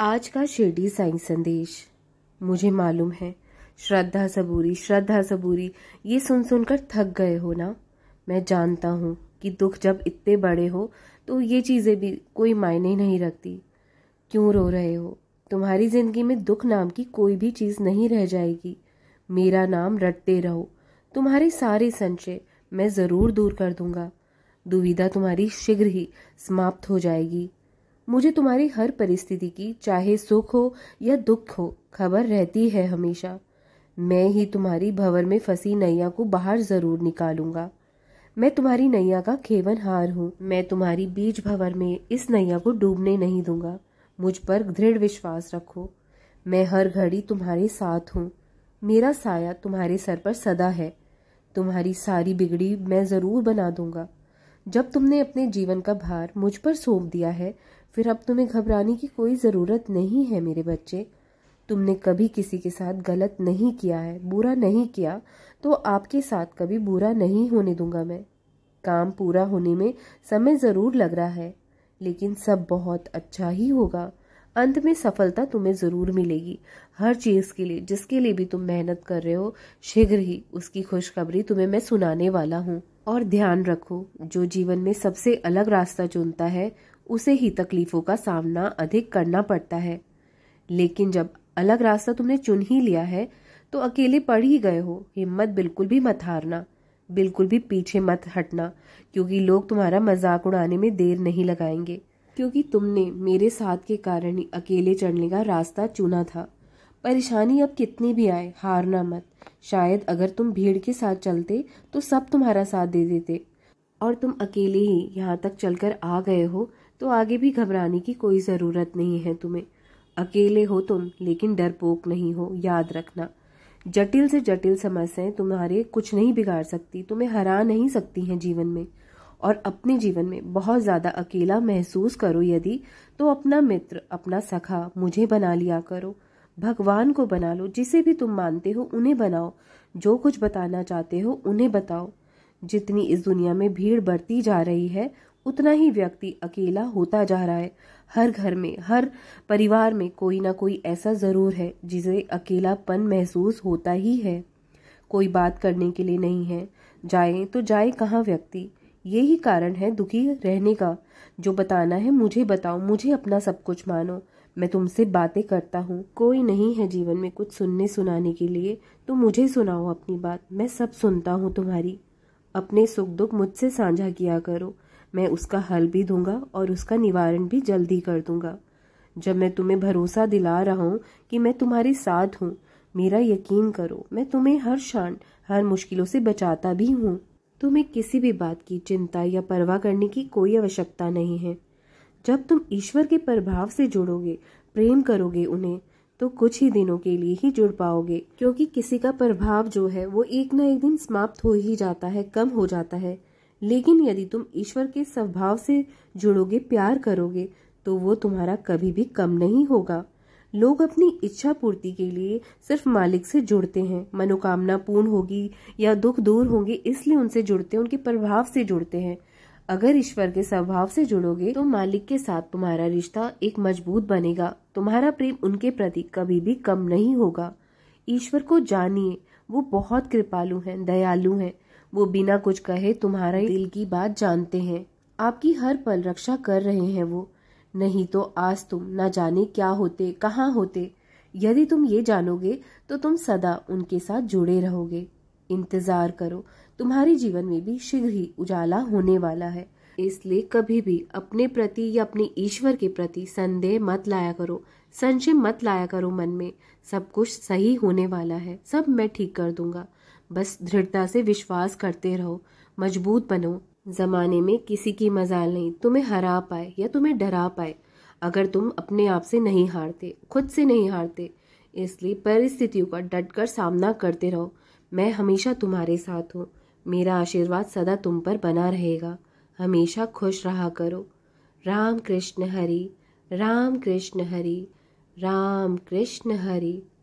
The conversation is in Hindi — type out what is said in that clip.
आज का शिरडी साइंस संदेश मुझे मालूम है श्रद्धा सबूरी श्रद्धा सबूरी ये सुन सुनकर थक गए हो ना मैं जानता हूँ कि दुख जब इतने बड़े हो तो ये चीज़ें भी कोई मायने नहीं रखती क्यों रो रहे हो तुम्हारी ज़िंदगी में दुख नाम की कोई भी चीज़ नहीं रह जाएगी मेरा नाम रटते रहो तुम्हारे सारे संशय मैं ज़रूर दूर कर दूंगा दुविधा तुम्हारी शीघ्र ही समाप्त हो जाएगी मुझे तुम्हारी हर परिस्थिति की चाहे सुख हो या दुख हो खबर रहती है हमेशा मैं ही तुम्हारी भंवर में फंसी नैया को बाहर जरूर निकालूंगा मैं तुम्हारी नैया का खेवन हार हूँ मैं तुम्हारी बीज भंवर में इस नैया को डूबने नहीं दूंगा मुझ पर दृढ़ विश्वास रखो मैं हर घड़ी तुम्हारे साथ हूँ मेरा साया तुम्हारे सर पर सदा है तुम्हारी सारी बिगड़ी मैं ज़रूर बना दूंगा जब तुमने अपने जीवन का भार मुझ पर सौंप दिया है फिर अब तुम्हें घबराने की कोई ज़रूरत नहीं है मेरे बच्चे तुमने कभी किसी के साथ गलत नहीं किया है बुरा नहीं किया तो आपके साथ कभी बुरा नहीं होने दूंगा मैं काम पूरा होने में समय ज़रूर लग रहा है लेकिन सब बहुत अच्छा ही होगा अंत में सफलता तुम्हें ज़रूर मिलेगी हर चीज़ के लिए जिसके लिए भी तुम मेहनत कर रहे हो शीघ्र ही उसकी खुशखबरी तुम्हें मैं सुनाने वाला हूँ और ध्यान रखो जो जीवन में सबसे अलग रास्ता चुनता है उसे ही तकलीफों का सामना अधिक करना पड़ता है लेकिन जब अलग रास्ता तुमने चुन ही लिया है तो अकेले पढ़ ही गए हो हिम्मत बिल्कुल भी मत हारना बिल्कुल भी पीछे मत हटना क्योंकि लोग तुम्हारा मजाक उड़ाने में देर नहीं लगाएंगे क्योंकि तुमने मेरे साथ के कारण ही अकेले चढ़ने का रास्ता चुना था परेशानी अब कितनी भी आए हारना मत शायद अगर तुम भीड़ के साथ चलते तो सब तुम्हारा साथ दे देते और तुम अकेले ही यहाँ तक चलकर आ गए हो तो आगे भी घबराने की कोई ज़रूरत नहीं है तुम्हें अकेले हो तुम लेकिन डरपोक नहीं हो याद रखना जटिल से जटिल समस्याएं तुम्हारे कुछ नहीं बिगाड़ सकती तुम्हें हरा नहीं सकती हैं जीवन में और अपने जीवन में बहुत ज़्यादा अकेला महसूस करो यदि तो अपना मित्र अपना सखा मुझे बना लिया करो भगवान को बना लो जिसे भी तुम मानते हो उन्हें बनाओ जो कुछ बताना चाहते हो उन्हें बताओ जितनी इस दुनिया में भीड़ बढ़ती जा रही है उतना ही व्यक्ति अकेला होता जा रहा है हर घर में हर परिवार में कोई ना कोई ऐसा ज़रूर है जिसे अकेलापन महसूस होता ही है कोई बात करने के लिए नहीं है जाए तो जाए कहाँ व्यक्ति यही कारण है दुखी रहने का जो बताना है मुझे बताओ मुझे अपना सब कुछ मानो मैं तुमसे बातें करता हूँ कोई नहीं है जीवन में कुछ सुनने सुनाने के लिए तो मुझे सुनाओ अपनी बात मैं सब सुनता हूँ तुम्हारी अपने सुख दुख मुझसे साझा किया करो मैं उसका हल भी दूंगा और उसका निवारण भी जल्दी कर दूंगा जब मैं तुम्हें भरोसा दिला रहा हूँ कि मैं तुम्हारे साथ हूँ मेरा यकीन करो मैं तुम्हें हर क्षण हर मुश्किलों से बचाता भी हूँ तुम्हें किसी भी बात की चिंता या परवाह करने की कोई आवश्यकता नहीं है जब तुम ईश्वर के प्रभाव से जुड़ोगे प्रेम करोगे उन्हें तो कुछ ही दिनों के लिए ही जुड़ पाओगे क्योंकि किसी का प्रभाव जो है वो एक ना एक दिन समाप्त हो ही जाता है कम हो जाता है लेकिन यदि तुम ईश्वर के स्वभाव से जुड़ोगे प्यार करोगे तो वो तुम्हारा कभी भी कम नहीं होगा लोग अपनी इच्छा पूर्ति के लिए सिर्फ मालिक से जुड़ते हैं मनोकामना पूर्ण होगी या दुख दूर होंगे इसलिए उनसे जुड़ते हैं उनके प्रभाव से जुड़ते हैं अगर ईश्वर के स्वभाव से जुड़ोगे तो मालिक के साथ तुम्हारा रिश्ता एक मजबूत बनेगा तुम्हारा प्रेम उनके प्रति कभी भी कम नहीं होगा ईश्वर को जानिए वो बहुत कृपालु हैं दयालु हैं वो बिना कुछ कहे तुम्हारे दिल की बात जानते हैं आपकी हर पल रक्षा कर रहे हैं वो नहीं तो आज तुम ना जाने क्या होते कहाँ होते यदि तुम ये जानोगे तो तुम सदा उनके साथ जुड़े रहोगे इंतजार करो तुम्हारे जीवन में भी शीघ्र ही उजाला होने वाला है इसलिए कभी भी अपने प्रति या अपने ईश्वर के प्रति संदेह मत लाया करो संशय मत लाया करो मन में सब कुछ सही होने वाला है सब मैं ठीक कर दूंगा बस दृढ़ता से विश्वास करते रहो मजबूत बनो जमाने में किसी की मजाल नहीं तुम्हें हरा पाए या तुम्हें डरा पाए अगर तुम अपने आप से नहीं हारते खुद से नहीं हारते इसलिए परिस्थितियों का डट कर सामना करते रहो मैं हमेशा तुम्हारे साथ हूँ मेरा आशीर्वाद सदा तुम पर बना रहेगा हमेशा खुश रहा करो राम कृष्ण हरी राम कृष्ण हरी राम कृष्ण हरी